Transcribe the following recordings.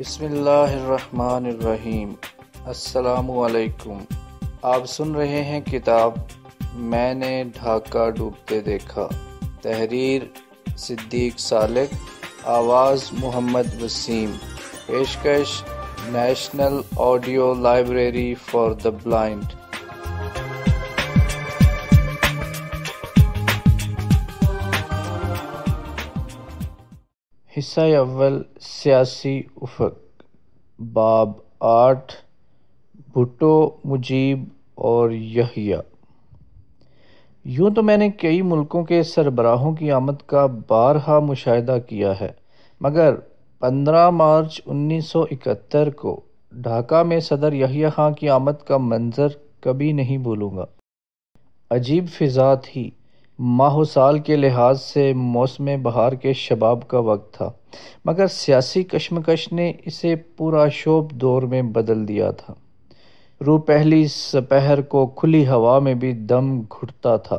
बसमीम् अलकुम आप सुन रहे हैं किताब मैंने ढाका डूबते देखा तहरीर सिद्दीक सालिक आवाज़ मोहम्मद वसीम पेशकश national audio library for the blind हिस्सा अव्वल सियासी उफक बाब आठ भुटो मुजीब और यहिया यूँ तो मैंने कई मुल्कों के सरबराहों की आमद का बारहा मुशाह किया है मगर 15 मार्च 1971 को ढाका में सदर यहिया खां की आमद का मंज़र कभी नहीं भूलूँगा अजीब फिजा थी माह साल के लिहाज से मौसम बहार के शबाब का वक्त था मगर सियासी कशमकश ने इसे पूरा शोब दौर में बदल दिया था रू पहली सपहर को खुली हवा में भी दम घुटता था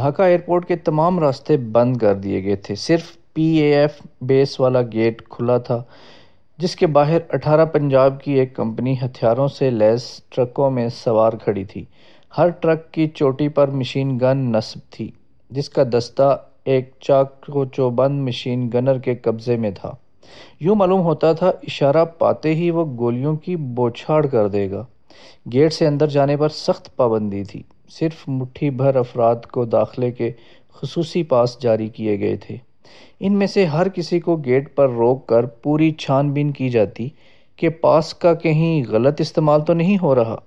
ढाका एयरपोर्ट के तमाम रास्ते बंद कर दिए गए थे सिर्फ पी एफ बेस वाला गेट खुला था जिसके बाहर अठारह पंजाब की एक कंपनी हथियारों से लैस ट्रकों में सवार खड़ी थी हर ट्रक की चोटी पर मशीन गन नस्ब थी जिसका दस्ता एक चाको चौबंद मशीन गनर के कब्ज़े में था यूँ मालूम होता था इशारा पाते ही वो गोलियों की बौछाड़ कर देगा गेट से अंदर जाने पर सख्त पाबंदी थी सिर्फ मुट्ठी भर अफराद को दाखिले के खसूसी पास जारी किए गए थे इनमें से हर किसी को गेट पर रोक कर पूरी छानबीन की जाती कि पास का कहीं गलत इस्तेमाल तो नहीं हो रहा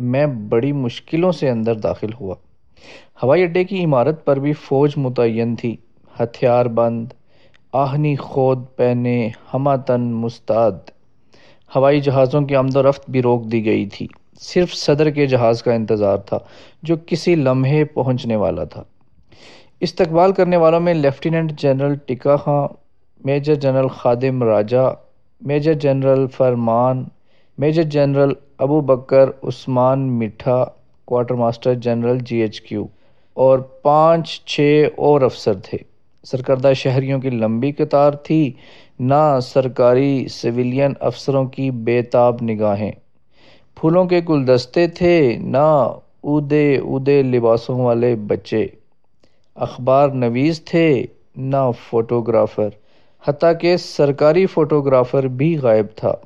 मैं बड़ी मुश्किलों से अंदर दाखिल हुआ हवाई अड्डे की इमारत पर भी फ़ौज मुतन थी हथियार बंद आहनी खोद पहने हमातन मुस्ताद हवाई जहाज़ों की आमदोरफ्त भी रोक दी गई थी सिर्फ सदर के जहाज़ का इंतज़ार था जो किसी लम्हे पहुंचने वाला था इस्तकबाल करने वालों में lieutenant general Tikka Khan major general Khadim Raja major general Farman major general Abu Bakar Usman Mitha quarter master general GHQ और पाँच छः और अफसर थे सरकर्दा शहरियों की लंबी कतार थी ना सरकारी सिविलियन अफसरों की बेताब निगाहें फूलों के गुलदस्ते थे ना उदे उदे लिबासों वाले बच्चे अखबार नवीस थे ना फोटोग्राफ़र हती के सरकारी फ़ोटोग्राफ़र भी गायब था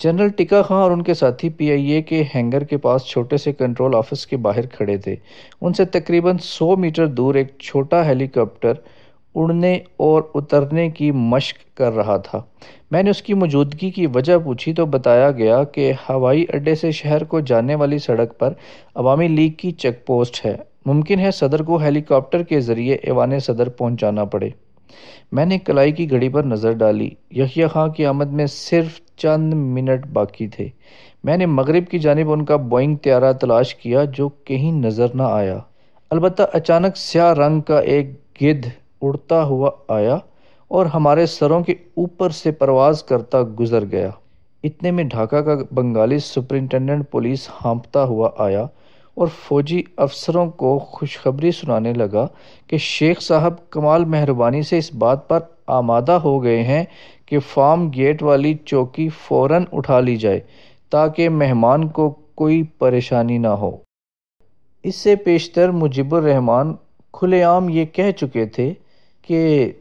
जनरल टिका खां और उनके साथी पीआईए के हैंगर के पास छोटे से कंट्रोल ऑफिस के बाहर खड़े थे उनसे तकरीबन 100 मीटर दूर एक छोटा हेलीकॉप्टर उड़ने और उतरने की मशक कर रहा था मैंने उसकी मौजूदगी की वजह पूछी तो बताया गया कि हवाई अड्डे से शहर को जाने वाली सड़क पर अवामी लीग की चेक पोस्ट है मुमकिन है सदर को हेलीकॉप्टर के ज़रिए एवान सदर पहुंचाना पड़े मैंने कलाई की घड़ी पर नज़र डाली यखिया खां की आमद में सिर्फ चंद मिनट बाकी थे मैंने मगरिब की जानब उनका बोइंग त्यारा तलाश किया जो कहीं नज़र ना आया अलबत् अचानक स्याह रंग का एक गिद्ध उड़ता हुआ आया और हमारे सरों के ऊपर से परवाज करता गुजर गया इतने में ढाका का बंगाली सुपरिंटेंडेंट पुलिस हाँपता हुआ आया और फ़ौजी अफसरों को खुशखबरी सुनाने लगा कि शेख साहब कमाल मेहरबानी से इस बात पर आमादा हो गए हैं कि फार्म गेट वाली चौकी फ़ौर उठा ली जाए ताकि मेहमान को कोई परेशानी ना हो इससे पेशतर रहमान खुलेआम ये कह चुके थे कि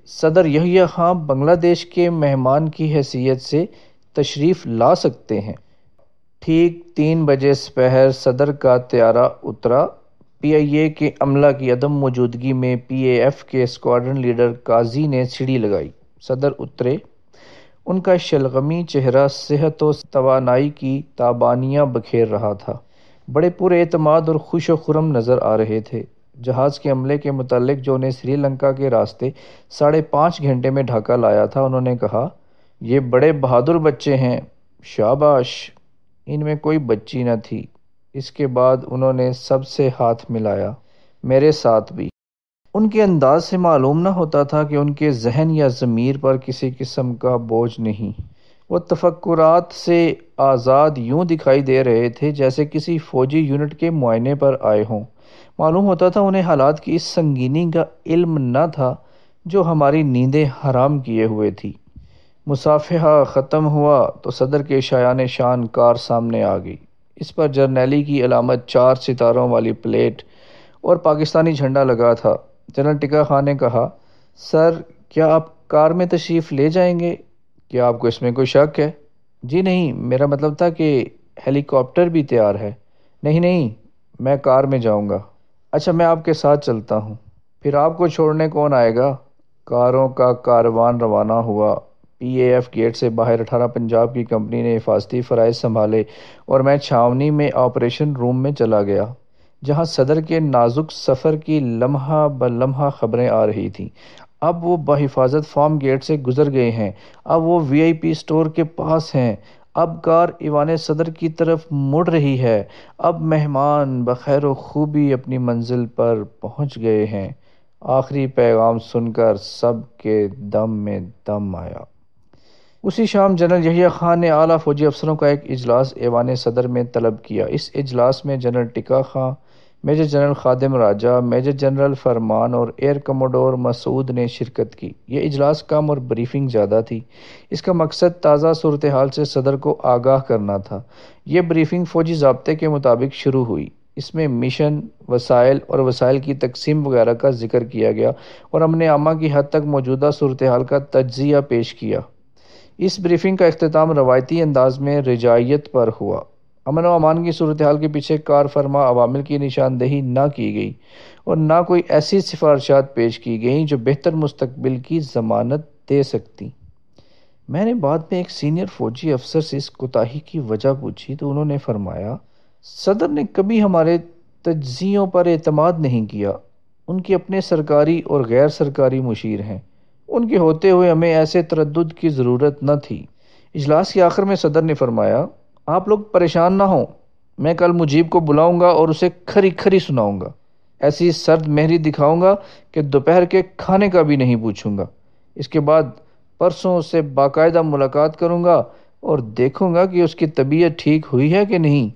सदर यही ख़ां बांग्लादेश के मेहमान की हैसियत से तशरीफ़ ला सकते हैं ठीक तीन बजे सुपहर सदर का त्यारा उतरा पीआईए के अमला की अदम मौजूदगी में पीएएफ के स्क्वाड्रन लीडर काजी ने सीढ़ी लगाई सदर उतरे उनका शलगमी चेहरा सेहत और तोानाई की ताबानियाँ बखेर रहा था बड़े पूरे अतमाद और खुश खुरम नज़र आ रहे थे जहाज़ के अमले के मतलब जो उन्हें श्रीलंका के रास्ते साढ़े पाँच घंटे में ढाका लाया था उन्होंने कहा ये बड़े बहादुर बच्चे हैं शाबाश इनमें कोई बच्ची न थी इसके बाद उन्होंने सबसे हाथ मिलाया मेरे साथ भी उनके अंदाज से मालूम न होता था कि उनके जहन या ज़मीर पर किसी किस्म का बोझ नहीं वो तफक्कुरात से आज़ाद यूं दिखाई दे रहे थे जैसे किसी फ़ौजी यूनिट के मुआयने पर आए हों मालूम होता था उन्हें हालात की इस संगीनी का इल्म न था जो हमारी नींदें हराम किए हुए थी मुसाफिहा ख़त्म हुआ तो सदर के शायान शान कार सामने आ गई इस पर जर्नैली की अलामत चार सितारों वाली प्लेट और पाकिस्तानी झंडा लगा था जनरल टिका खान ने कहा सर क्या आप कार में तशरीफ़ ले जाएंगे क्या आपको इसमें कोई शक है जी नहीं मेरा मतलब था कि हेलीकॉप्टर भी तैयार है नहीं नहीं मैं कार में जाऊंगा अच्छा मैं आपके साथ चलता हूँ फिर आपको छोड़ने कौन आएगा कारों का कारवान रवाना हुआ पी एफ गेट से बाहर अठारह पंजाब की कंपनी ने हिफाजती फ़रज़ संभाले और मैं छावनी में ऑपरेशन रूम में चला गया जहां सदर के नाजुक सफ़र की लम्हा ब लम्हा ख़बरें आ रही थीं अब वो बहिफाजत फॉर्म गेट से गुजर गए हैं अब वो वीआईपी स्टोर के पास हैं अब कार ईवान सदर की तरफ मुड़ रही है अब मेहमान बखैर खूबी अपनी मंजिल पर पहुँच गए हैं आखिरी पैगाम सुनकर सब के दम में दम आया उसी शाम जनरल यहिया खान ने आला फौजी अफसरों का एक अजलास ऐवान सदर में तलब किया इस अजलास में general Tikka Khan major general Khadim Raja major general Farman और एयर कमोडोर मसूद ने शिरकत की ये इजलास कम और ब्रीफिंग ज़्यादा थी इसका मकसद ताज़ा सूरत हाल से सदर को आगाह करना था यह ब्रीफिंग फ़ौजी जबते के मुताबिक शुरू हुई इसमें मिशन वसाइल और वसाइल की तकसीम वगैरह का जिक्र किया गया और हमने आमा की हद तक मौजूदा सूरत हाल का तजिया पेश किया इस ब्रीफिंग का अख्ताम रवायती अंदाज में रजाइत पर हुआ अमन व अमान की सूरत हाल के पीछे कार फरमा अवामिल की निशानदेही ना की गई और ना कोई ऐसी सिफारशात पेश की गई जो बेहतर मुस्तबिल की जमानत दे सकती मैंने बाद में एक सीनियर फौजी अफसर से इस कोताही की वजह पूछी तो उन्होंने फरमाया सदर ने कभी हमारे तजियों पर अतमाद नहीं किया उनके अपने सरकारी और गैर सरकारी मुशीर हैं उनके होते हुए हमें ऐसे तरद की ज़रूरत न थी इजलास के आखिर में सदर ने फरमाया आप लोग परेशान ना हों मैं कल मुजीब को बुलाऊंगा और उसे खरी खरी सुनाऊंगा ऐसी सर्द मेहरी दिखाऊंगा कि दोपहर के खाने का भी नहीं पूछूंगा इसके बाद परसों उससे बाकायदा मुलाकात करूंगा और देखूंगा कि उसकी तबीयत ठीक हुई है कि नहीं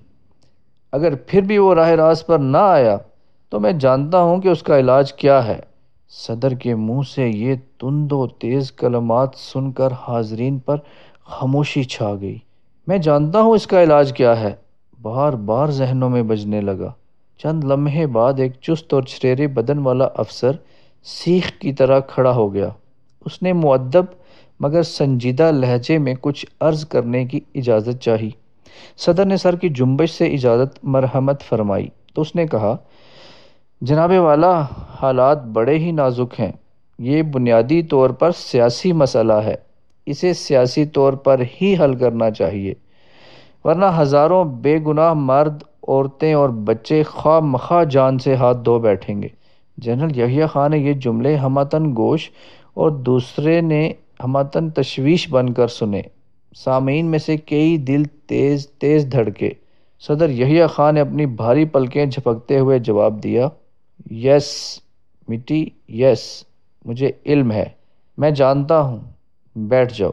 अगर फिर भी वो राह रास पर ना आया तो मैं जानता हूँ कि उसका इलाज क्या है सदर के मुंह से ये तुंदो तेज़ कलमात सुनकर हाजरीन पर खामोशी छा गई मैं जानता हूँ इसका इलाज क्या है बार बार जहनों में बजने लगा चंद लम्हे बाद एक चुस्त और छेरे बदन वाला अफसर सीख की तरह खड़ा हो गया उसने मुअद्दब मगर संजीदा लहजे में कुछ अर्ज करने की इजाज़त चाही सदर ने सर की जुम्बश से इजाज़त मरहमत फरमाई तो उसने कहा जनाब वाला हालात बड़े ही नाजुक हैं ये बुनियादी तौर पर सियासी मसला है इसे सियासी तौर पर ही हल करना चाहिए वरना हज़ारों बेगुनाह मर्द औरतें और बच्चे खा मखा जान से हाथ धो बैठेंगे जनरल यहिया खान ने ये जुमले हमातन गोश और दूसरे ने हमतान तशवीश बनकर सुने सामीन में से कई दिल तेज़ तेज़ धड़के सदर यहिया खान ने अपनी भारी पलकें झपकते हुए जवाब दिया यस मिट्टी यस मुझे इल्म है मैं जानता हूँ बैठ जाओ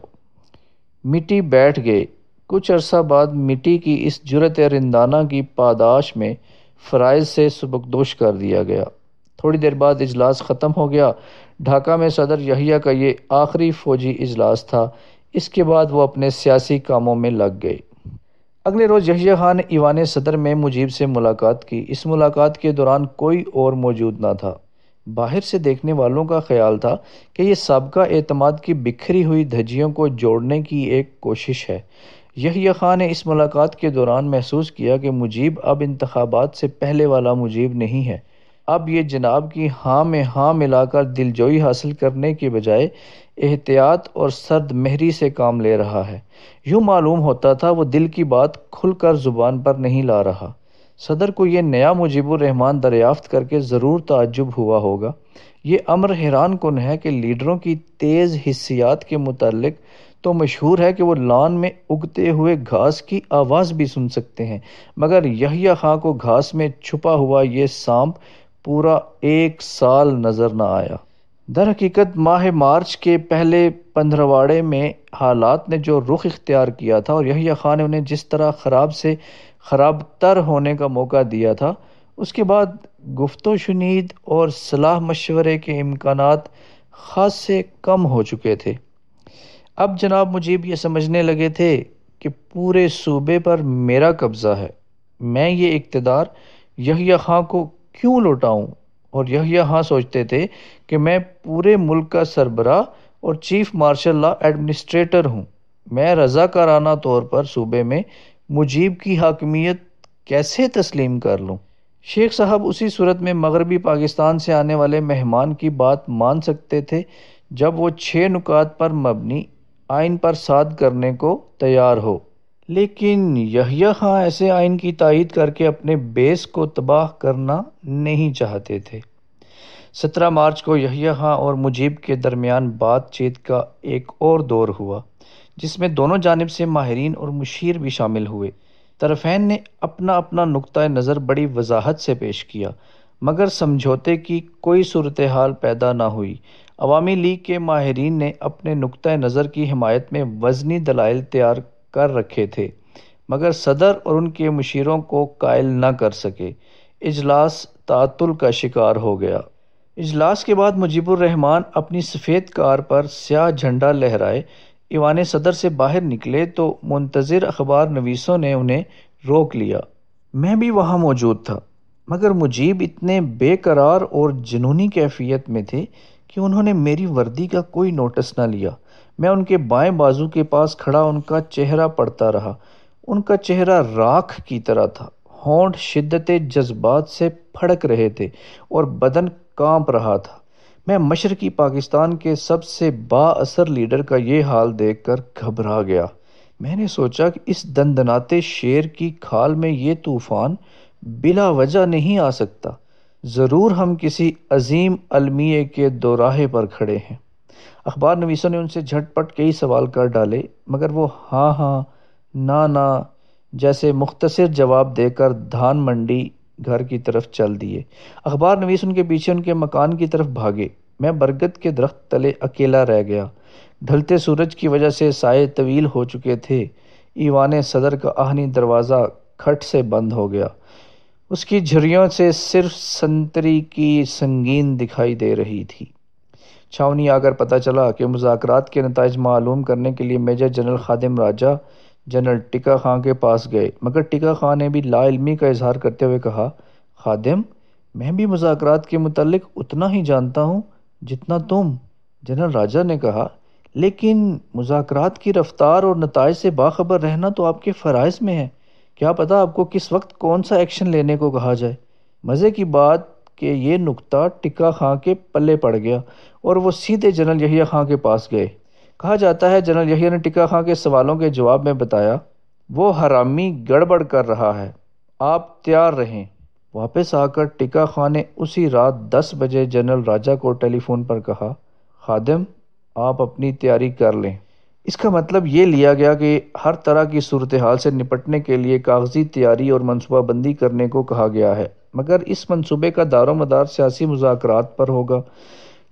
मिट्टी बैठ गए कुछ अरसा बाद मिट्टी की इस जुरत रिंदाना की पादाश में फ़राइज से सबकदोश कर दिया गया थोड़ी देर बाद इजलास ख़त्म हो गया ढाका में सदर यहिया का ये आखिरी फ़ौजी इजलास था इसके बाद वो अपने सियासी कामों में लग गए अगले रोज़ यहिया खान ईवान सदर में मुजीब से मुलाकात की इस मुलाकात के दौरान कोई और मौजूद ना था बाहर से देखने वालों का ख्याल था कि यह सबका अतमाद की बिखरी हुई धज्जियों को जोड़ने की एक कोशिश है यहिया खान ने इस मुलाकात के दौरान महसूस किया कि मुजीब अब इंतबात से पहले वाला मुजीब नहीं है अब ये जनाब की हाँ में हाँ मिलाकर दिलजोई हासिल करने के बजाय एहतियात और सर्द महरी से काम ले रहा है यूँ मालूम होता था वो दिल की बात खुलकर ज़ुबान पर नहीं ला रहा सदर को यह नया रहमान दरियाफ्त करके ज़रूर ताज्जुब हुआ होगा ये अमर हैरान कन है कि लीडरों की तेज़ हिस्सियात के मुतालिक तो मशहूर है कि वो लान में उगते हुए घास की आवाज़ भी सुन सकते हैं मगर यहिया खां को घास में छुपा हुआ ये सांप पूरा एक साल नज़र न आया दर हकीकत माह मार्च के पहले पंद्रहवाड़े में हालात ने जो रुख इख्तियार किया था और यही खान ने उन्हें जिस तरह ख़राब से ख़राब तर होने का मौका दिया था उसके बाद गुफ्त शुनीद और सलाह मशवरे के इम्कान ख़ास से कम हो चुके थे अब जनाब मुजीब ये समझने लगे थे कि पूरे सूबे पर मेरा कब्ज़ा है मैं ये इकतदार यही खां को क्यों लौटाऊँ और यही खां सोचते थे कि मैं पूरे मुल्क का सरबरा और चीफ मार्शल ला एडमिनिस्ट्रेटर हूँ मैं रज़ाकाराना तौर पर सूबे में मुजीब की हाकमियत कैसे तस्लीम कर लूँ शेख साहब उसी सूरत में मगरबी पाकिस्तान से आने वाले मेहमान की बात मान सकते थे जब वो छः नुकात पर मबनी आइन पर साद करने को तैयार हो लेकिन यहिया खां ऐसे आइन की तइद करके अपने बेस को तबाह करना नहीं चाहते थे सत्रह मार्च को यहिया खां और मुजीब के दरमियान बातचीत का एक और दौर हुआ जिसमें दोनों जानब से माहरीन और मुशीर भी शामिल हुए तरफैन ने अपना अपना नुक़ नज़र बड़ी वजाहत से पेश किया मगर समझौते की कोई सूरत हाल पैदा ना हुई अवामी लीग के माहरीन ने अपने नुक़ नज़र की हमायत में वजनी दलाइल तैयार कर रखे थे मगर सदर और उनके मशीरों को कायल ना कर सके इजलास तातुल का शिकार हो गया इजलास के बाद रहमान अपनी सफ़ेद कार पर स्याह झंडा लहराए ईवान सदर से बाहर निकले तो मुंतज़र अखबार नवीसों ने उन्हें रोक लिया मैं भी वहाँ मौजूद था मगर मुजीब इतने बेकरार और जुनूनी कैफियत में थे कि उन्होंने मेरी वर्दी का कोई नोटिस ना लिया मैं उनके बाएं बाजू के पास खड़ा उनका चेहरा पड़ता रहा उनका चेहरा राख की तरह था होंठ शिद्दत जज्बात से फड़क रहे थे और बदन कांप रहा था मैं मशरकी पाकिस्तान के सबसे बाअसर लीडर का ये हाल देखकर घबरा गया मैंने सोचा कि इस दंदनाते शेर की खाल में ये तूफ़ान बिला वजह नहीं आ सकता ज़रूर हम किसी अजीम अलमिये के दोराहे पर खड़े हैं अखबार नवीसों ने उनसे झटपट कई सवाल कर डाले मगर वो हाँ हाँ ना ना जैसे मुख्तसर जवाब देकर धान मंडी घर की तरफ चल दिए अखबार नवीस उनके पीछे उनके मकान की तरफ भागे मैं बरगद के दरख्त तले अकेला रह गया ढलते सूरज की वजह से साए तवील हो चुके थे ईवान सदर का आहनी दरवाज़ा खट से बंद हो गया उसकी झुरियों से सिर्फ संतरी की संगीन दिखाई दे रही थी छावनी आकर पता चला कि मुजाकरात के नतज मालूम करने के लिए major general Khadim Raja general Tikka Khan के पास गए मगर टिका खां ने भी लाइलमी का इजहार करते हुए कहा खादिम मैं भी मुजाकर के मतलब उतना ही जानता हूँ जितना तुम जनरल राजा ने कहा लेकिन मुजाकर की रफ्तार और नतज से बाखबर रहना तो आपके फ़रज़ में है क्या पता आपको किस वक्त कौन सा एक्शन लेने को कहा जाए मज़े की बात कि ये नुकता टिका खां के पल्ले पड़ गया और वो सीधे जनरल यही खां के पास गए कहा जाता है जनरल यही ने टिका खां के सवालों के जवाब में बताया वो हरामी गड़बड़ कर रहा है आप तैयार रहें वापस आकर टिका खां ने उसी रात दस बजे जनरल राजा को टेलीफोन पर कहा खादिम आप अपनी तैयारी कर लें इसका मतलब ये लिया गया कि हर तरह की सूरत हाल से निपटने के लिए कागजी तैयारी और मनसूबाबंदी करने को कहा गया है मगर इस मनसूबे का दारोमदार सियासी मुजाकर पर होगा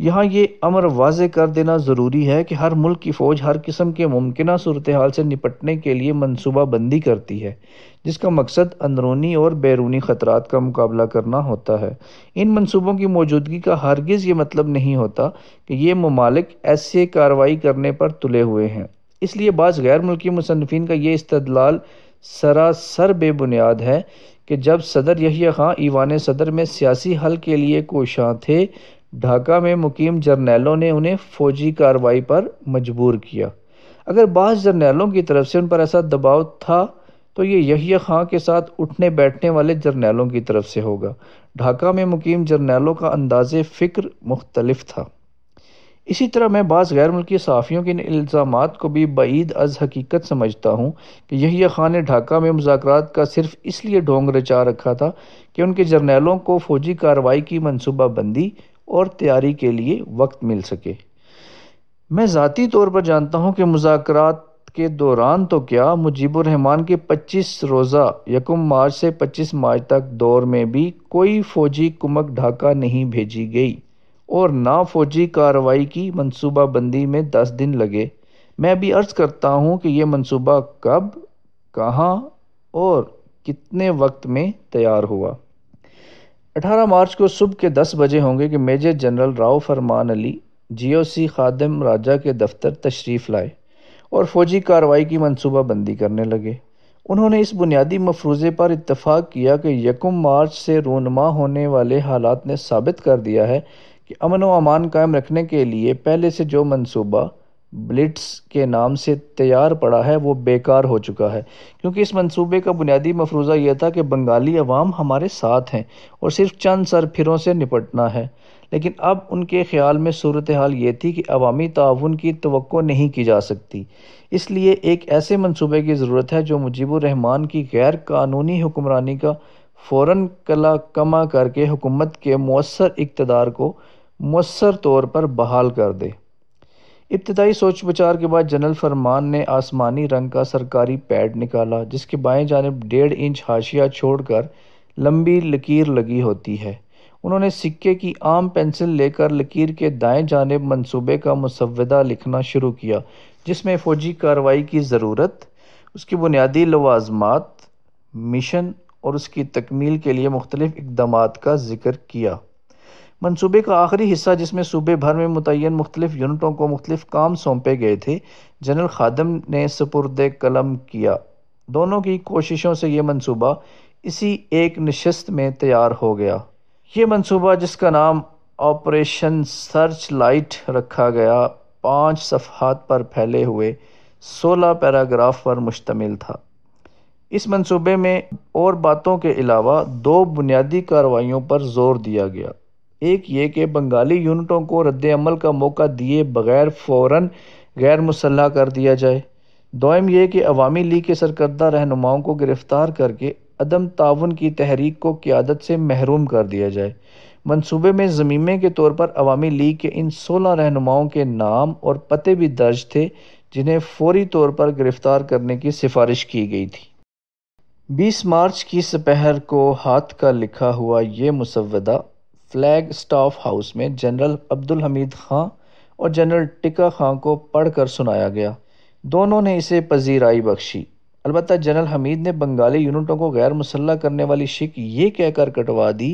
यहाँ ये अमर वाज कर देना ज़रूरी है कि हर मुल्क की फ़ौज हर किस्म के मुमकिन सूरत हाल से निपटने के लिए मनसूबाबंदी करती है जिसका मकसद अंदरूनी और बैरूनी ख़तरा का मुकाबला करना होता है इन मनसूबों की मौजूदगी का हरगज़ ये मतलब नहीं होता कि ये ममालिक ऐसे कार्रवाई करने पर तुले हुए हैं इसलिए बाज़ गैर मुल्की मुसनफिन का ये इस्तलाल सरासर बेबुनियाद है कि जब सदर यही खां ईवान सदर में सियासी हल के लिए कोशां थे ढाका में मुकीम जर्नैलों ने उन्हें फ़ौजी कार्रवाई पर मजबूर किया अगर बास जर्नैलों की तरफ से उन पर ऐसा दबाव था तो ये यही खां के साथ उठने बैठने वाले जर्नैलों की तरफ से होगा ढाका में मुकीम जर्नैलों का अंदाज़ फ़िक्र मुख्तलफ था इसी तरह मैं बास गैर मुल्की सहाफ़ियों के इन इल्ज़ाम को भी बईद अज हकीकत समझता हूँ कि यही खान ने ढाका में मुजाकर का सिर्फ इसलिए ढोंग रचा रखा था कि उनके जर्नैलों को फ़ौजी कार्रवाई की मनसूबाबंदी और तैयारी के लिए वक्त मिल सके मैं ज़ाती तौर पर जानता हूँ कि मुजाकर के दौरान तो क्या मुजीबरहमान के 25 रोज़ा यकम मार्च से 25 मार्च तक दौर में भी कोई फ़ौजी कुमक ढाका नहीं भेजी गई और ना फ़ौजी कार्रवाई की मनसूबा बंदी में 10 दिन लगे मैं अभी अर्ज़ करता हूँ कि यह मनसूबा कब कहाँ और कितने वक्त में तैयार हुआ अठारह मार्च को सुबह के दस बजे होंगे कि major general Rao Farman Ali GOC Khadim Raja के दफ्तर तशरीफ़ लाए और फौजी कार्रवाई की मनसूबा बंदी करने लगे उन्होंने इस बुनियादी मफरूज़े पर इतफ़ाक़ किया कि यकम मार्च से रूनमा होने वाले हालात ने साबित कर दिया है कि अमन व अमान कायम रखने के लिए पहले से जो मनसूबा ब्लिट्स के नाम से तैयार पड़ा है वो बेकार हो चुका है क्योंकि इस मंसूबे का बुनियादी मफरूज़ा यह था कि बंगाली अवाम हमारे साथ हैं और सिर्फ चंद सरफिरों से निपटना है लेकिन अब उनके ख्याल में सूरत हाल ये थी कि अवामी ताउन की तो नहीं की जा सकती इसलिए एक ऐसे मनसूबे की ज़रूरत है जो मुजीबरहमान की गैर कानूनी हुक्मरानी का फ़ौर कला कमा करके हुकूमत के मौसर इकतदार को मौसर तौर पर बहाल कर दे इब्तदाई सोच विचार के बाद जनरल फरमान ने आसमानी रंग का सरकारी पैड निकाला जिसके बाएं जानब डेढ़ इंच हाशिया छोड़कर लंबी लकीर लगी होती है उन्होंने सिक्के की आम पेंसिल लेकर लकीर के दाएं जानब मंसूबे का मुसवदा लिखना शुरू किया जिसमें फ़ौजी कार्रवाई की ज़रूरत उसकी बुनियादी लवाजमात मिशन और उसकी तकमील के लिए मुख्तलिफ़ इकदाम का जिक्र किया मनसूबे का आखिरी हिस्सा जिसमें सूबे भर में मुतन मुख्तलिफ यूनिटों को मुख्तलिफ काम सौंपे गए थे जनरल खादम ने सपुरद कलम किया दोनों की कोशिशों से यह मनसूबा इसी एक नशस्त में तैयार हो गया ये मनसूबा जिसका नाम ऑपरेशन सर्च लाइट रखा गया पाँच सफहत पर फैले हुए सोलह पैराग्राफ पर मुश्तमिल था इस मनसूबे में और बातों के अलावा दो बुनियादी कार्रवाइयों पर जोर दिया गया एक ये कि बंगाली यूनिटों को अमल का मौका दिए बगैर फ़ौर गैर मुसल्ह कर दिया जाए दोम यह कि अवामी लीग के सरकर्दा रहनुमाओं को गिरफ़्तार करके अदम ताउन की तहरीक को क़्यादत से महरूम कर दिया जाए मनसूबे में ज़मीमे के तौर पर अवामी लीग के इन सोलह रहनुमाओं के नाम और पते भी दर्ज थे जिन्हें फौरी तौर पर गिरफ़्तार करने की सिफारिश की गई थी 20 मार्च की सपहर को हाथ का लिखा हुआ ये मुसवदा फ्लैग स्टाफ हाउस में जनरल अब्दुल हमीद खां और जनरल टिका खां को पढ़ कर सुनाया गया दोनों ने इसे पजीराई बख्शी अलबत् जनरल हमीद ने बंगाली यूनिटों को गैर मुसल्ह करने वाली शिक ये कहकर कटवा दी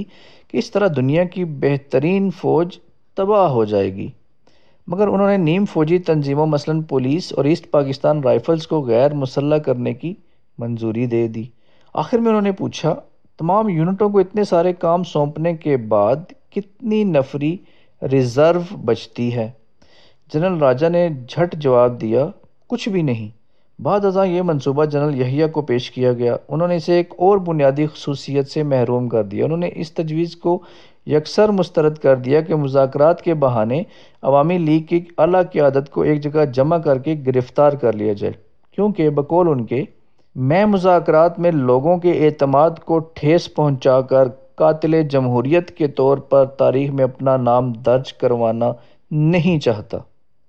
कि इस तरह दुनिया की बेहतरीन फ़ौज तबाह हो जाएगी मगर उन्होंने नीम फौजी तंजीमों मसलन पुलिस और ईस्ट पाकिस्तान राइफ़ल्स को गैर मुसल्ह करने की मंजूरी दे दी आखिर में उन्होंने पूछा तमाम यूनिटों को इतने सारे काम सौंपने के बाद कितनी नफरी रिज़र्व बचती है जनरल राजा ने झट जवाब दिया कुछ भी नहीं बाद अजा ये मनसूबा जनरल यहिया को पेश किया गया उन्होंने इसे एक और बुनियादी खसूसियत से महरूम कर दिया उन्होंने इस तजवीज़ को यकसर मुस्तरद कर दिया कि मुजाकर के बहाने अवामी लीग की अला क्यादत को एक जगह जमा करके गिरफ़्तार कर लिया जाए क्योंकि बकौल उनके मैं मुज़ाकरात में लोगों के अतमाद को ठेस पहुँचा कर कातिल जमहूरीत के तौर पर तारीख़ में अपना नाम दर्ज करवाना नहीं चाहता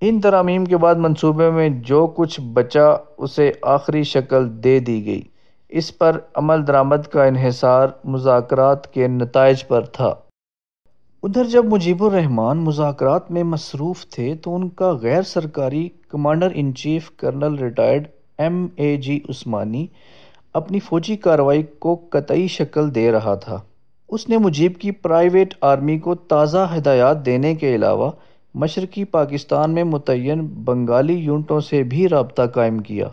इन तरामीम के बाद मनसूबे में जो कुछ बचा उसे आखिरी शक्ल दे दी गई इस पर अमल दरामद का इहसार मुजाकरात के नतज पर था उधर जब मुजीबरहमान मुजाकरात में मसरूफ़ थे तो उनका गैर सरकारी commander in chief colonel retired M A G Osmani अपनी फ़ौजी कार्रवाई को कतई शक्ल दे रहा था उसने मुजीब की प्राइवेट आर्मी को ताज़ा हदायत देने के अलावा मशरकी पाकिस्तान में मुतन बंगाली यूनिटों से भी रबता कायम किया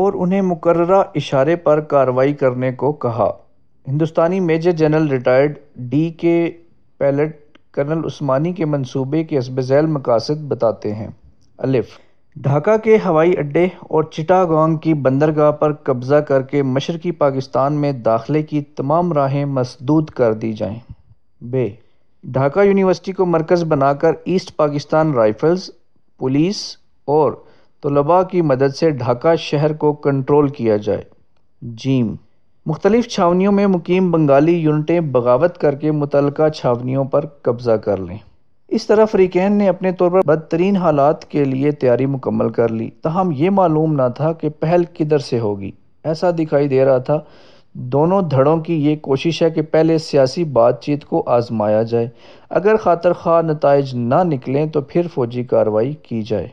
और उन्हें मुकर इशारे पर कार्रवाई करने को कहा हिंदुस्तानी major general retired D K Palit colonel Osmani के मंसूबे के इसबैल मकासद बताते हैं अलिफ़ ढाका के हवाई अड्डे और चिटागोंग की बंदरगाह पर कब्जा करके मशरकी पाकिस्तान में दाखिले की तमाम राहें मसदूद कर दी जाएं। बे ढाका यूनिवर्सिटी को मरकज़ बनाकर ईस्ट पाकिस्तान राइफल्स पुलिस और तलबा की मदद से ढाका शहर को कंट्रोल किया जाए जीम मुख्तलिफ छावनियों में मुकीम बंगाली यूनिटें बगावत करके मुतलका छावनियों पर कब्ज़ा कर लें इस तरह फ्रीकैन ने अपने तौर पर बदतरीन हालात के लिए तैयारी मुकम्मल कर ली तहम यह मालूम ना था कि पहल किधर से होगी ऐसा दिखाई दे रहा था दोनों धड़ों की ये कोशिश है कि पहले सियासी बातचीत को आजमाया जाए अगर खातर खा नतज ना निकलें तो फिर फौजी कार्रवाई की जाए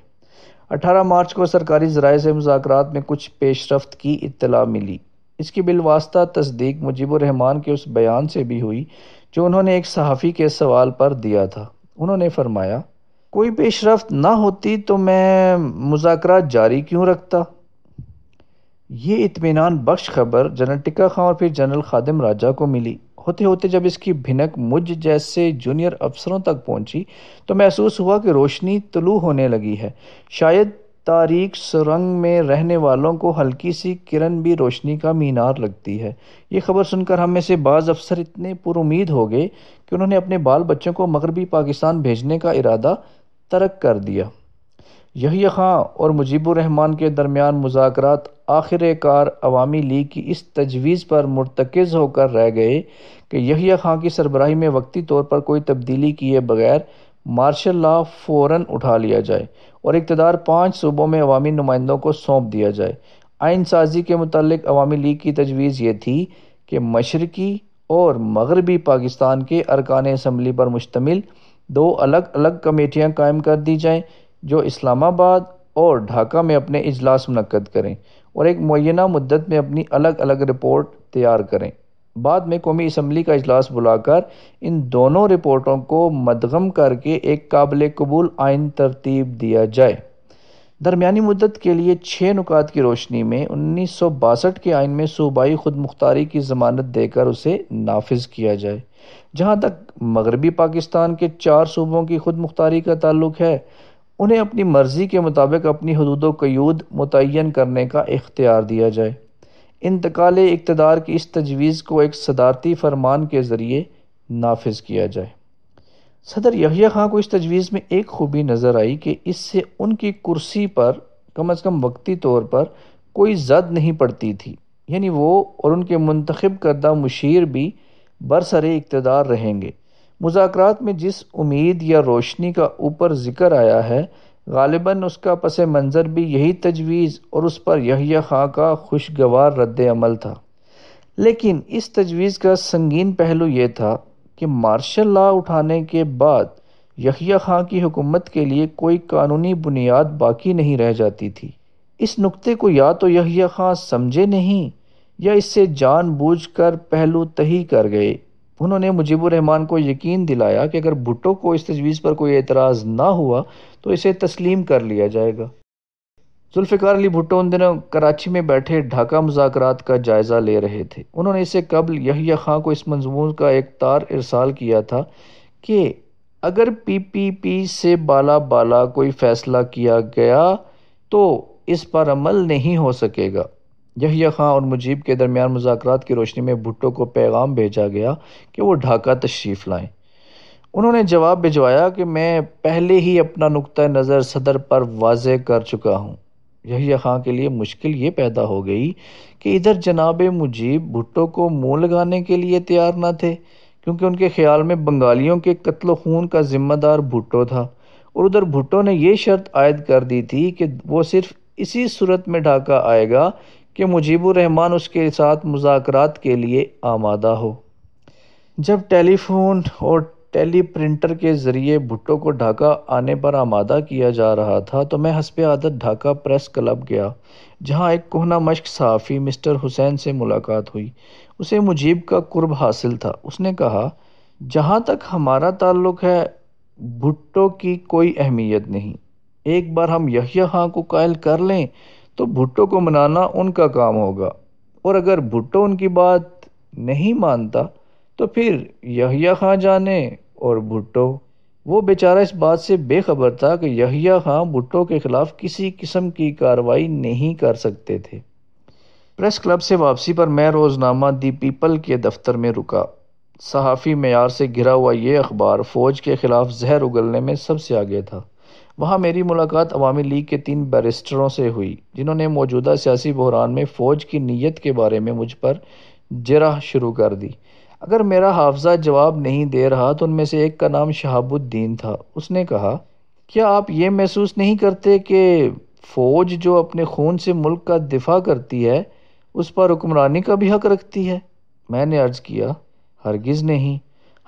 18 मार्च को सरकारी जराये से मुजाकर में कुछ पेशरफ्त की इतला मिली इसकी बिलवास्ता तस्दीक मुजीबरहमान के उस बयान से भी हुई जो उन्होंने एक सहाफ़ी के सवाल पर दिया था उन्होंने फरमाया कोई पेशरफ ना होती तो मैं मुजाकर जारी क्यों रखता ये इतमान बख्श खबर जनरल टिक्का खां और फिर जनरल खादिम राजा को मिली होते होते जब इसकी भिनक मुझ जैसे जूनियर अफसरों तक पहुंची तो महसूस हुआ कि रोशनी तलू होने लगी है शायद तारीख सुरंग में रहने वालों को हल्की सी किरण भी रोशनी का मीनार लगती है ये खबर सुनकर हम में से बाज़ अफसर इतने पुरुद हो गए कि उन्होंने अपने बाल बच्चों को मगरबी पाकिस्तान भेजने का इरादा तरक कर दिया यही खां और मुजीबरहमान के दरमियान मुजात आखिरकार अवामी लीग की इस तजवीज़ पर मुरतकज़ होकर रह गए कि यही खां की सरबराही में वक्ती तौर पर कोई तब्दीली किए बगैर मार्शल लॉ फ़ौर उठा लिया जाए और इकतदार पाँच सूबों में अवामी नुमाइंदों को सौंप दिया जाए आइन साजी के मतलब अवामी लीग की तजवीज़ ये थी कि मशरकी और मगरबी पाकिस्तान के अरकान इसम्बली पर मुश्तमिल दो अलग अलग कमेटियाँ कायम कर दी जाएँ जो इस्लामाबाद और ढाका में अपने इजलास मनक़द करें और एक मुना मदत में अपनी अलग अलग रिपोर्ट तैयार करें बाद में कौमी इसम्बली का अजलास बुलाकर इन दोनों रिपोर्टों को मदगम करके एक काबिल कबूल आइन तरतीब दिया जाए दरमिया मदत के लिए छः नुकात की रोशनी में उन्नीस सौ बासठ के आइन में सूबाई खुद मुख्तारी की ज़मानत देकर उसे नाफिज किया जाए जहाँ तक मगरबी पाकिस्तान के चार सूबों की खुद मुख्तारी का ताल्लुक है उन्हें अपनी मर्ज़ी के मुताबिक अपनी हदूद कयूद मुतन करने का इख्तियार दिया जाए इंतकाल इकतदार की इस तजवीज़ को एक सदारती फरमान के ज़रिए नाफिज किया जाए सदर यहिया खां को इस तजवीज़ में एक खूबी नज़र आई कि इससे उनकी कुर्सी पर कम अज़ कम वक्ती तौर पर कोई जद नहीं पड़ती थी यानी वो और उनके मंतखब करदा मुशीर भी बरसर इकतदार रहेंगे मुजाकर में जिस उम्मीद या रोशनी का ऊपर ज़िक्र आया है गालिबा उसका पस मंज़र भी यही तजवीज़ और उस पर यहिया खां का खुशगवार रद्द अमल था लेकिन इस तजवीज़ का संगीन पहलू ये था कि मार्शल ला उठाने के बाद यहिया खां की हुकूमत के लिए कोई कानूनी बुनियाद बाकी नहीं रह जाती थी इस नुक्ते को या तो यहिया खां समझे नहीं या इससे जानबूझकर पहलू तही कर गए उन्होंने मुजीबुररहमान को यकीन दिलाया कि अगर भुट्टो को इस तजवीज़ पर कोई एतराज़ ना हुआ तो इसे तस्लीम कर लिया जाएगा जुल्फ़िकार अली भुट्टो उन दिनों कराची में बैठे ढाका मुजाकर का जायज़ा ले रहे थे उन्होंने इससे कबल यहिया खां को इस मंजमून का एक तार इरसाल किया था कि अगर पी पी पी से बाला बाला कोई फ़ैसला किया गया तो इस पर अमल नहीं हो सकेगा यहिया खां और मुजीब के दरमियान मुजाकर की रोशनी में भुट्टो को पैगाम भेजा गया कि वो ढाका तशरीफ़ लाएँ उन्होंने जवाब भिजवाया कि मैं पहले ही अपना नुक़ नज़र सदर पर वाज कर चुका हूँ यहिया खां के लिए मुश्किल ये पैदा हो गई कि इधर जनाब मुजीब भुट्टो को मुँह लगाने के लिए तैयार न थे क्योंकि उनके ख्याल में बंगालियों के कत्ल खून का ज़िम्मेदार भुट्टो था और उधर भुट्टो ने यह शर्त आयद कर दी थी कि वो सिर्फ़ इसी सूरत में ढाका आएगा कि रहमान उसके साथ मुजाकरात के लिए आमादा हो जब टेलीफोन और टेली प्रिंटर के ज़रिए भुट्टो को ढाका आने पर आमादा किया जा रहा था तो मैं हसब आदत ढाका प्रेस क्लब गया जहाँ एक कोहना मश्क सहाफ़ी मिस्टर हुसैन से मुलाकात हुई उसे मुजीब का कुर्ब हासिल था उसने कहा जहाँ तक हमारा ताल्लुक़ है भुट्टो की कोई अहमियत नहीं एक बार हम यहाँ हाँ को कायल कर लें तो भुट्टो को मनाना उनका काम होगा और अगर भुट्टो उनकी बात नहीं मानता तो फिर यहिया खां जाने और भुट्टो वो बेचारा इस बात से बेखबर था कि यहिया खां भुट्टो के ख़िलाफ़ किसी किस्म की कार्रवाई नहीं कर सकते थे प्रेस क्लब से वापसी पर मैं रोज़नामा दी पीपल के दफ्तर में रुका सहाफ़ी मैार से घिरा हुआ ये अखबार फ़ौज के ख़िलाफ़ जहर उगलने में सबसे आगे था वहाँ मेरी मुलाकात अवामी लीग के तीन बैरिस्टरों से हुई जिन्होंने मौजूदा सियासी बहरान में फ़ौज की नीयत के बारे में मुझ पर जरा शुरू कर दी अगर मेरा हाफजा जवाब नहीं दे रहा तो उनमें से एक का नाम शहाबुद्दीन था उसने कहा क्या आप ये महसूस नहीं करते कि फ़ौज जो अपने खून से मुल्क का दिफा करती है उस पर हुक्मरानी का भी हक रखती है मैंने अर्ज़ किया हरगिज़ नहीं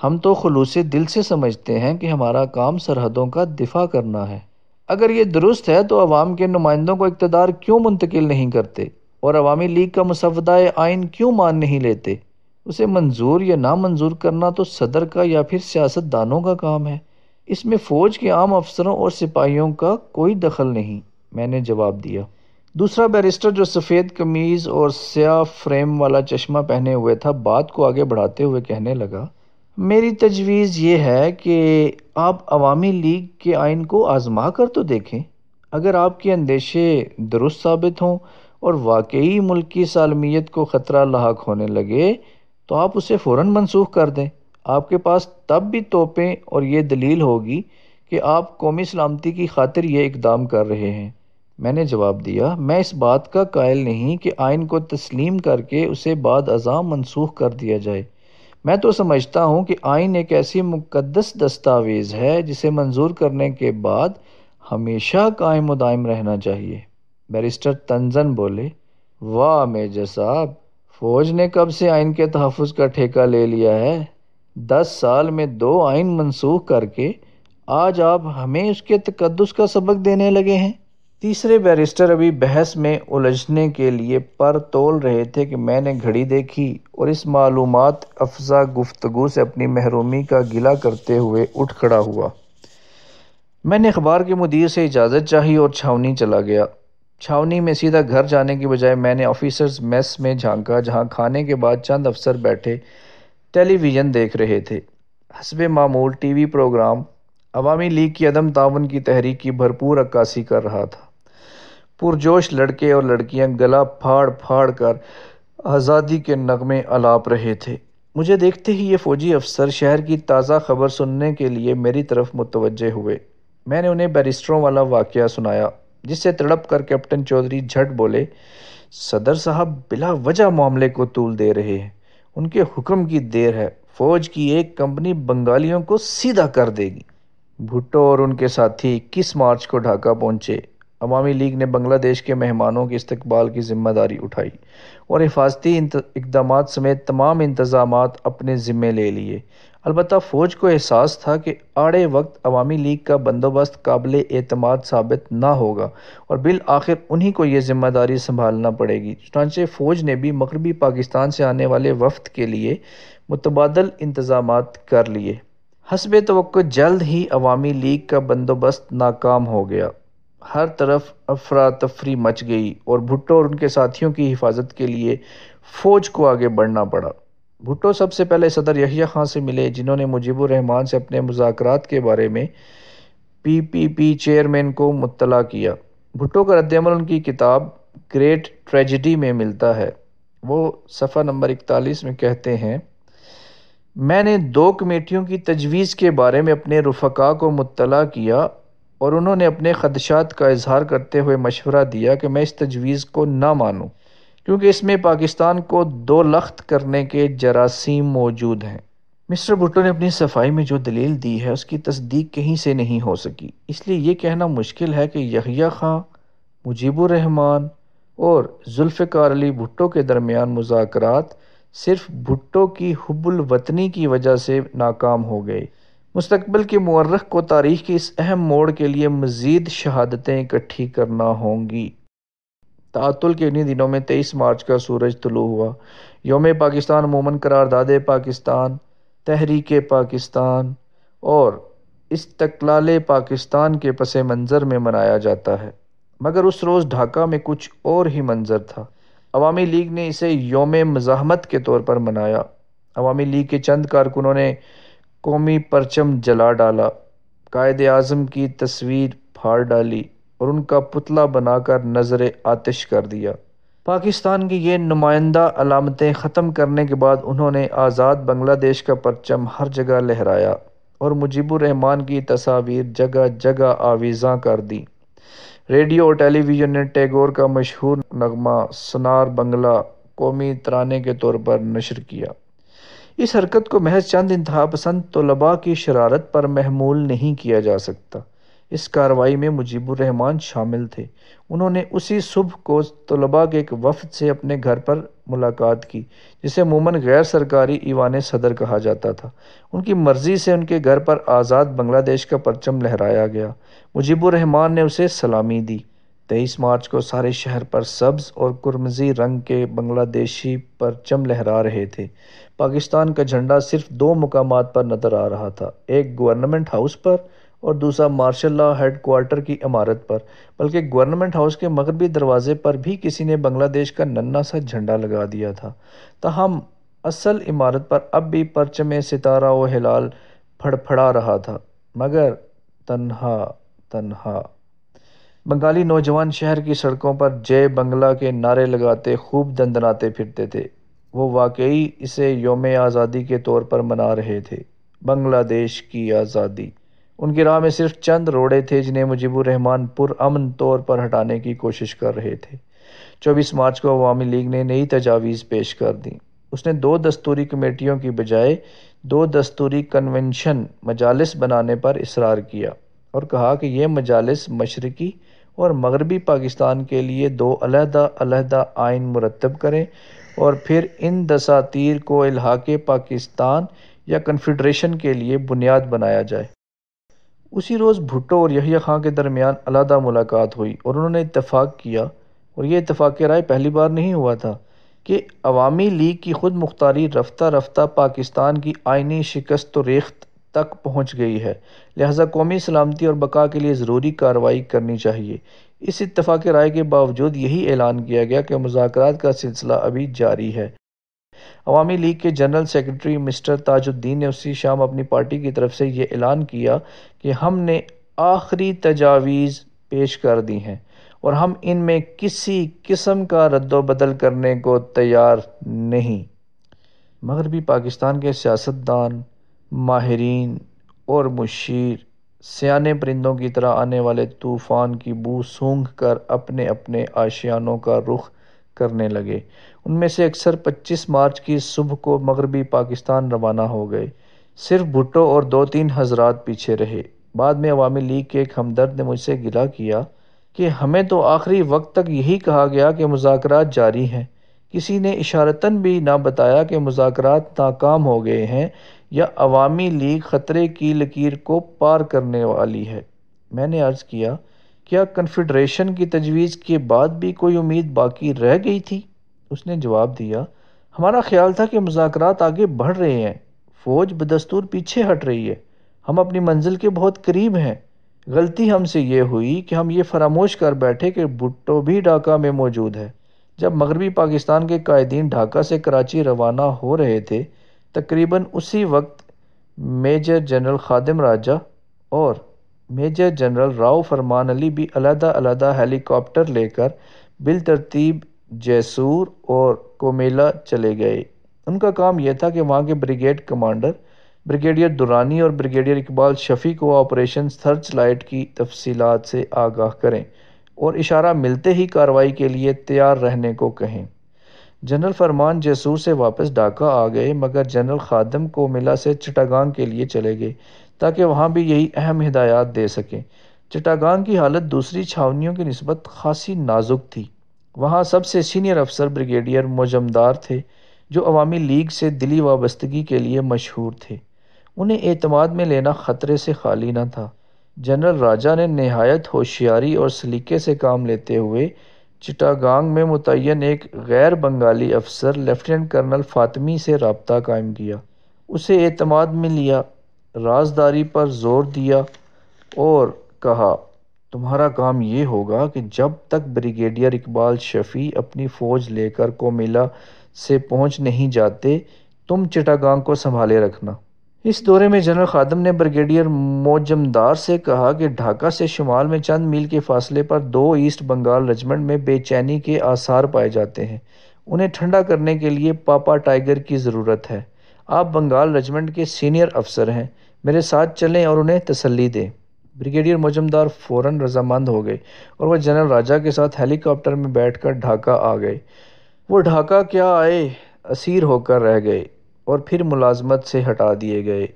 हम तो खलूस दिल से समझते हैं कि हमारा काम सरहदों का दिफा करना है अगर ये दुरुस्त है तो अवाम के नुमाइंदों को इकतदार क्यों मुंतकिल नहीं करते और अवामी लीग का मुसवदा आइन क्यों मान नहीं लेते उसे मंजूर या ना मंजूर करना तो सदर का या फिर सियासतदानों का काम है इसमें फ़ौज के आम अफसरों और सिपाहियों का कोई दखल नहीं मैंने जवाब दिया दूसरा बैरिस्टर जो सफ़ेद कमीज़ और स्याह फ्रेम वाला चश्मा पहने हुए था बात को आगे बढ़ाते हुए कहने लगा मेरी तजवीज़ ये है कि आप अवामी लीग के आइन को आज़मा कर तो देखें अगर आपके अंदेशे दुरुस्त साबित हों और वाकई मुल्क की सालमियत को ख़तरा लाक होने लगे तो आप उसे फ़ौर मनसूख कर दें आपके पास तब भी तोपें और ये दलील होगी कि आप कौमी सलामती की खातिर ये इकदाम कर रहे हैं मैंने जवाब दिया मैं इस बात का कायल नहीं कि आइन को तस्लीम करके उसे बाद अज़ाम मनसूख कर दिया जाए मैं तो समझता हूँ कि आइन एक ऐसी मुकदस दस्तावेज़ है जिसे मंजूर करने के बाद हमेशा कायम दायम रहना चाहिए बैरिस्टर तंजन बोले वाह मेजर साहब फ़ौज ने कब से आइन के तहफ़ का ठेका ले लिया है दस साल में दो आइन मनसूख करके आज आप हमें उसके तकदस का सबक देने लगे हैं तीसरे बैरिस्टर अभी बहस में उलझने के लिए पर तोल रहे थे कि मैंने घड़ी देखी और इस मालूम अफजा गुफ्तगु से अपनी महरूमी का गिला करते हुए उठ खड़ा हुआ मैंने अखबार के मुदीर से इजाज़त चाही और छावनी चला गया छावनी में सीधा घर जाने के बजाय मैंने ऑफिसर्स मेस में झांका जहां खाने के बाद चंद अफसर बैठे टेलीविज़न देख रहे थे हसब मामूल टीवी प्रोग्राम अवामी लीग की अदम तावन की तहरीक की भरपूर अक्कासी कर रहा था पुरजोश लड़के और लड़कियां गला फाड़ फाड़ कर आज़ादी के नगमे अलाप रहे थे मुझे देखते ही ये फ़ौजी अफसर शहर की ताज़ा खबर सुनने के लिए मेरी तरफ मुतवजह हुए मैंने उन्हें बैरिस्टरों वाला वाक़ सुनाया जिससे तड़प कर कैप्टन चौधरी झट बोले सदर साहब बिला वजह मामले को तूल दे रहे हैं उनके हुक्म की देर है फ़ौज की एक कंपनी बंगालियों को सीधा कर देगी भुट्टो और उनके साथी इक्कीस मार्च को ढाका पहुंचे अवामी लीग ने बंग्लादेश के मेहमानों के इस्तबाल की जिम्मेदारी उठाई और हिफाजती इकदाम समेत तमाम इंतजाम अपने ज़िम्मे ले लिए अलबत् फ़ौज को एहसास था कि आड़े वक्त अवामी लीग का बंदोबस्त काबिल अतमाद साबित ना होगा और बिल आखिर उन्हीं को यह जिम्मेदारी संभालना पड़ेगी चुनाचे फ़ौज ने भी मकरबी पाकिस्तान से आने वाले वफद के लिए मुतबादल इंतजाम कर लिए हसब तो जल्द ही अवामी लीग का बंदोबस्त नाकाम हो गया हर तरफ अफरा तफरी मच गई और भुट्टो और उनके साथियों की हिफाजत के लिए फ़ौज को आगे बढ़ना पड़ा भुट्टो सबसे पहले सदर यहिया खान से मिले जिन्होंने रहमान से अपने मुजाकर के बारे में पी पी पी चेयरमैन को मुतला किया भुट्टो का रद्दमल उनकी किताब ग्रेट ट्रेजिडी में मिलता है वो सफ़ा नंबर इकतालीस में कहते हैं मैंने दो कमेटियों की तजवीज़ के बारे में अपने रफ़का को मुतला किया और उन्होंने अपने खदशात का इजहार करते हुए मशवरा दिया कि मैं इस तजवीज़ को ना मानूँ क्योंकि इसमें पाकिस्तान को दो लख्त करने के जरासीम मौजूद हैं मिस्टर भुट्टो ने अपनी सफाई में जो दलील दी है उसकी तस्दीक कहीं से नहीं हो सकी इसलिए ये कहना मुश्किल है कि यहिया खां मुजीबुररहमान और जुल्फ़िकार अली भुट्टो के दरमियान मुजाकरात सिर्फ भुट्टो की हुबुल वतनी की वजह से नाकाम हो गए मुस्तबिल के मर्रख को तारीख़ के इस अहम मोड़ के लिए मज़ीद शहादतें इकट्ठी करना होंगी तातुल के इन्हीं दिनों में तेईस मार्च का सूरज तलु हुआ योम पाकिस्तान अमूमन करारदाद पाकिस्तान तहरीक पाकिस्तान और इस्तलाल पाकिस्तान के पस मंज़र में मनाया जाता है मगर उस रोज़ ढाका में कुछ और ही मंज़र था अवामी लीग ने इसे योम मज़ाहमत के तौर पर मनाया अवामी लीग के चंद कारकुनों ने कौमी परचम जला डाला कायद अज़म की तस्वीर फाड़ डाली और उनका पुतला बनाकर नज़र आतिश कर दिया पाकिस्तान की ये नुमाइंदा अलामतें ख़त्म करने के बाद उन्होंने आज़ाद बांग्लादेश का परचम हर जगह लहराया और मुजीबरहमान की तस्वीर जगह जगह आवीज़ा कर दी रेडियो और टेलीविज़न ने टैगोर का मशहूर नगमा सुनार बंगला कौमी तराने के तौर पर नशर किया इस हरकत को महज चंद इंतहा पसंद तलबा तो की शरारत पर महमूल नहीं किया जा सकता इस कार्रवाई में मुजीबरहमान शामिल थे उन्होंने उसी सुबह को तलबा तो के एक वफद से अपने घर पर मुलाकात की जिसे मूमन गैर सरकारी ईवान सदर कहा जाता था उनकी मर्ज़ी से उनके घर पर आज़ाद बंग्लादेश का परचम लहराया गया मुजीबुररहमान ने उसे सलामी दी तेईस मार्च को सारे शहर पर सब्ज़ और कुरमज़ी रंग के बंग्लादेशी परचम लहरा रहे थे पाकिस्तान का झंडा सिर्फ दो मकाम पर नज़र आ रहा था एक गवर्नमेंट हाउस पर और दूसरा मार्शल लॉ हेड क्वार्टर की इमारत पर बल्कि गवर्नमेंट हाउस के मगरबी दरवाजे पर भी किसी ने बांग्लादेश का नन्ना सा झंडा लगा दिया था तहम असल इमारत पर अब भी परचम सितारा व हिलाल फड़फड़ा रहा था मगर तन्हा तन्हा बंगाली नौजवान शहर की सड़कों पर जय बंगला के नारे लगाते खूब दंदनाते फिरते थे वो वाकई इसे योम आज़ादी के तौर पर मना रहे थे बांग्लादेश की आज़ादी उनकी राह में सिर्फ चंद रोड़े थे जिन्हें मुजीबुररहमान पुरअमन तौर पर हटाने की कोशिश कर रहे थे चौबीस मार्च को अवामी लीग ने नई तजावीज़ पेश कर दी उसने दो दस्तूरी कमेटियों की बजाय दो दस्तूरी कन्वेंशन मजालस बनाने पर इसरार किया और कहा कि यह मजालस मशरकी और मगरबी पाकिस्तान के लिए दो अलहदा अलहदा आइन मुरतब करें और फिर इन दसातीर को इलाके पाकिस्तान या कन्फेडरेशन के लिए बुनियाद बनाया जाए उसी रोज़ भुट्टो और यहिया खां के दरमियान अलहदा मुलाकात हुई और उन्होंने इतफ़ाक़ किया और ये इतफ़ाक़ राय पहली बार नहीं हुआ था कि अवामी लीग की खुद मुख्तारी रफ्ता रफ्ता पाकिस्तान की आइनी शिकस्त रेख्त तक पहुँच गई है लिहाजा कौमी सलामती और बका के लिए ज़रूरी कार्रवाई करनी चाहिए इस इतफाक़ राय के बावजूद यही ऐलान किया गया कि मुजाकर का सिलसिला अभी जारी है अवामी लीग के जनरल सेक्रेटरी मिस्टर ताजुद्दीन ने उसी शाम अपनी पार्टी की तरफ से ये ऐलान किया कि हमने आखिरी तजावीज़ पेश कर दी हैं और हम इनमें किसी किस्म का रद्दबदल करने को तैयार नहीं मगरबी पाकिस्तान के सियासतदान माहरीन और मुशीर सयाने परिंदों की तरह आने वाले तूफ़ान की बू सूंघ कर अपने अपने आशियानों का रुख करने लगे उनमें से अक्सर 25 मार्च की सुबह को मगरबी पाकिस्तान रवाना हो गए सिर्फ भुट्टो और दो तीन हजरात पीछे रहे बाद में अवामी लीग के एक हमदर्द ने मुझसे गिला किया कि हमें तो आखिरी वक्त तक यही कहा गया कि मुजाकर जारी हैं किसी ने इशारतन भी ना बताया कि मुजाकर नाकाम हो गए हैं या अवामी लीग ख़तरे की लकीर को पार करने वाली है मैंने अर्ज़ किया क्या कन्फेडरेशन की तजवीज़ के बाद भी कोई उम्मीद बाकी रह गई थी उसने जवाब दिया हमारा ख्याल था कि मुजाकर आगे बढ़ रहे हैं फ़ौज बदस्तूर पीछे हट रही है हम अपनी मंजिल के बहुत करीब हैं गलती हमसे ये हुई कि हम ये फरामोश कर बैठे कि भुट्टो भी ढाका में मौजूद है जब मगरबी पाकिस्तान के कायदीन ढाका से कराची रवाना हो रहे थे तकरीबन उसी वक्त मेजर जनरल ख़ादिम राजा और मेजर जनरल राव फरमान अली भी अलग-अलग हेलीकॉप्टर लेकर बिलतरतीब जैसूर और कोमेला चले गए उनका काम यह था कि वहाँ के ब्रिगेड कमांडर ब्रिगेडियर दुरानी और ब्रिगेडियर इकबाल शफी को ऑपरेशन सर्च लाइट की तफसीत से आगाह करें और इशारा मिलते ही कार्रवाई के लिए तैयार रहने को कहें जनरल फरमान जयसूर से वापस ढाका आ गए मगर जनरल खादम को मिला से चटागांग के लिए चले गए ताकि वहाँ भी यही अहम हिदायत दे सकें चटागांग की हालत दूसरी छावनियों की नस्बत खासी नाजुक थी वहाँ सबसे सीनियर अफसर ब्रिगेडियर मोजमदार थे जो अवामी लीग से दिली वाबस्तगी के लिए मशहूर थे उन्हें अतमाद में लेना ख़तरे से खाली न था जनरल राजा ने नहायत होशियारी और सलीके से काम लेते हुए चिटागांग में मुतन एक गैर बंगाली अफसर लेफ्टिनेंट कर्नल फातमी से रबता कायम किया उसे अतमाद में लिया राजदारी पर जोर दिया और कहा तुम्हारा काम ये होगा कि जब तक ब्रिगेडियर इकबाल शफी अपनी फ़ौज लेकर कोमिला से पहुंच नहीं जाते तुम चिटागांग को संभाले रखना इस दौरे में जनरल खादम ने ब्रिगेडियर मोजमदार से कहा कि ढाका से शुमाल में चंद मील के फासले पर दो ईस्ट बंगाल रेजमेंट में बेचैनी के आसार पाए जाते हैं उन्हें ठंडा करने के लिए पापा टाइगर की ज़रूरत है आप बंगाल रेजमेंट के सीनियर अफसर हैं मेरे साथ चलें और उन्हें तसली दें ब्रिगेडियर मोजमदार फ़ौर रजामंद हो गए और वह जनरल राजा के साथ हेलीकॉप्टर में बैठकर ढाका आ गए वो ढाका क्या आए असीर होकर रह गए और फिर मुलाजमत से हटा दिए गए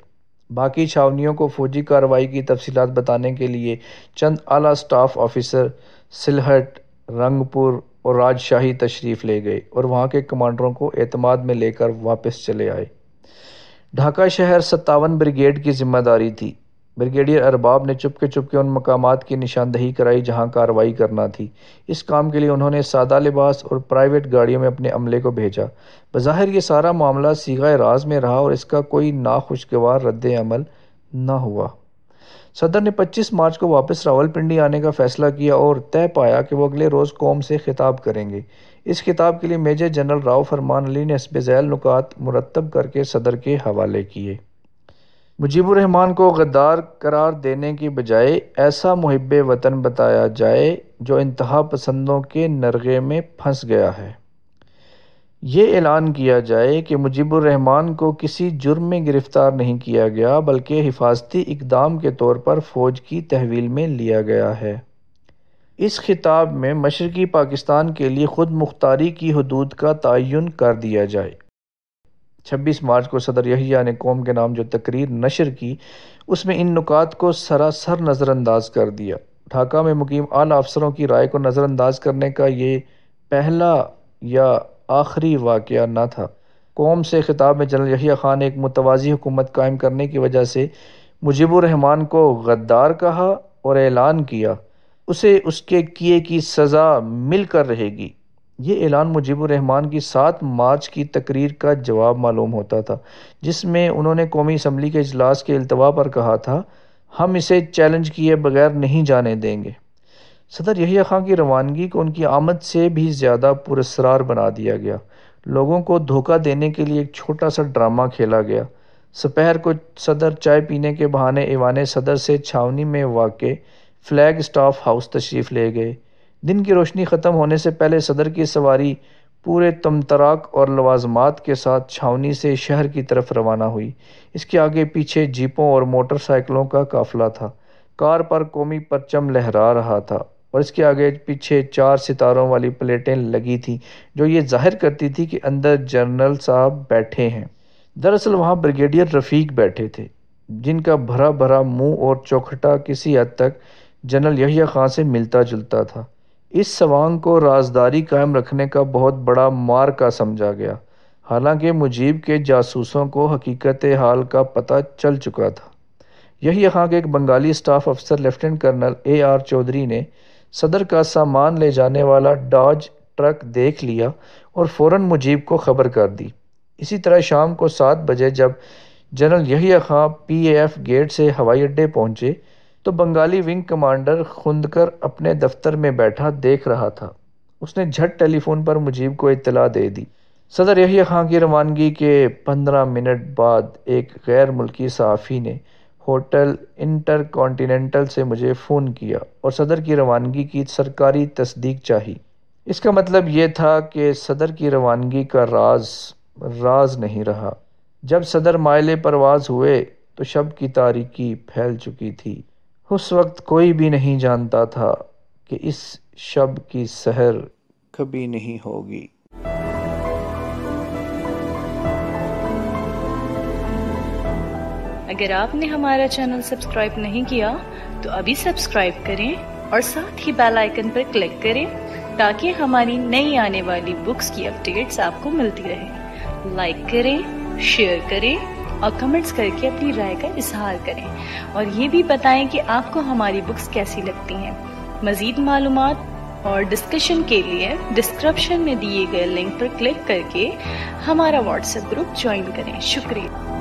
बाकी छावनियों को फ़ौजी कार्रवाई की तफसीत बताने के लिए चंद आला स्टाफ ऑफिसर सिलहट रंगपुर और राजशाही तशरीफ़ ले गए और वहाँ के कमांडरों को अतमाद में लेकर वापस चले आए ढाका शहर सत्तावन ब्रिगेड की जिम्मेदारी थी ब्रिगेडियर अरबाब ने चुपके चुपके उन मकाम की निशानदही कराई जहां कार्रवाई करना थी इस काम के लिए उन्होंने सादा लिबास और प्राइवेट गाड़ियों में अपने अमले को भेजा बज़ाहिर ये सारा मामला सीगा राज में रहा और इसका कोई नाखुशगवार रद्द अमल ना हुआ सदर ने 25 मार्च को वापस रावलपिंडी आने का फैसला किया और तय पाया कि वह अगले रोज़ कौम से खिताब करेंगे इस खिताब के लिए मेजर जनरल राव फरमान अली ने इसब झैल नुकात मुरतब करके सदर के हवाले किए मुजीबरहमान को गद्दार करार देने की बजाय ऐसा मुहब वतन बताया जाए जो इंतहा पसंदों के नरगे में फंस गया है ये ऐलान किया जाए कि मुजीबरहमान को किसी जुर्म में गिरफ़्तार नहीं किया गया बल्कि हिफाजती इकदाम के तौर पर फ़ौज की तहवील में लिया गया है इस खिताब में मशरक़ी पाकिस्तान के लिए ख़ुद मुख्तारी की हदूद का तयन कर दिया जाए छब्बीस मार्च को सदर यहिया ने कौम के नाम जो तकरीर नशर की उसमें इन नुकात को सरासर नज़रअंदाज कर दिया ढाका में मुकीम आला अफसरों की राय को नज़रअंदाज करने का ये पहला या आखिरी वाक़ न था कौम से ख़िताब में जनरल यहिया ख़ान ने एक मुतवाज़ी हुकूमत कायम करने की वजह से मुजीबरहमान को गद्दार कहा और ऐलान किया उसे उसके किए की सज़ा मिलकर रहेगी ये ऐलान मुजीबरहमान की सात मार्च की तकरीर का जवाब मालूम होता था जिसमें उन्होंने कौमी इसम्बली के अजलास के अल्तवा पर कहा था हम इसे चैलेंज किए बगैर नहीं जाने देंगे सदर यहिया खां की रवानगी को उनकी आमद से भी ज़्यादा पुरस्ार बना दिया गया लोगों को धोखा देने के लिए एक छोटा सा ड्रामा खेला गया सपहर को सदर चाय पीने के बहाने ईवान सदर से छावनी में वाक़ फ़्लैग स्टाफ हाउस तशरीफ़ ले गए दिन की रोशनी ख़त्म होने से पहले सदर की सवारी पूरे तमतराक और लवाजमात के साथ छावनी से शहर की तरफ रवाना हुई इसके आगे पीछे जीपों और मोटरसाइकिलों का काफिला था कार पर कौमी परचम लहरा रहा था और इसके आगे पीछे चार सितारों वाली प्लेटें लगी थी जो ये जाहिर करती थी कि अंदर जनरल साहब बैठे हैं दरअसल वहाँ ब्रिगेडियर रफ़ीक बैठे थे जिनका भरा भरा मुंह और चौखटा किसी हद तक जनरल यहिया खां से मिलता जुलता था इस सवांग को राजदारी कायम रखने का बहुत बड़ा मार्का समझा गया हालांकि मुजीब के जासूसों को हकीकत हाल का पता चल चुका था यही यहाँ के एक बंगाली स्टाफ अफसर lieutenant colonel A R Chowdhury ने सदर का सामान ले जाने वाला डॉज ट्रक देख लिया और फ़ौर मुजीब को खबर कर दी इसी तरह शाम को सात बजे जब जनरल यही खां पी एफ गेट से हवाई अड्डे पहुँचे तो बंगाली विंग कमांडर खुंदकर अपने दफ्तर में बैठा देख रहा था उसने झट टेलीफोन पर मुजीब को इतला दे दी सदर यही खां की रवानगी के पंद्रह मिनट बाद एक गैर मुल्की सहाफ़ी ने होटल इंटर कॉन्टीनेंटल से मुझे फ़ोन किया और सदर की रवानगी की सरकारी तस्दीक चाही इसका मतलब ये था कि सदर की रवानगी का राज राज नहीं रहा जब सदर मायले परवाज़ हुए तो शब की तारीकी फैल चुकी थी उस वक्त कोई भी नहीं जानता था कि इस शब की सहर कभी नहीं होगी अगर आपने हमारा चैनल सब्सक्राइब नहीं किया तो अभी सब्सक्राइब करें और साथ ही बेल आइकन पर क्लिक करें ताकि हमारी नई आने वाली बुक्स की अपडेट्स आपको मिलती रहे लाइक करें शेयर करें और कमेंट्स करके अपनी राय का इजहार करें और ये भी बताएं कि आपको हमारी बुक्स कैसी लगती हैं मज़ीद मालूम और डिस्कशन के लिए डिस्क्रिप्शन में दिए गए लिंक पर क्लिक करके हमारा व्हाट्सएप ग्रुप ज्वाइन करें शुक्रिया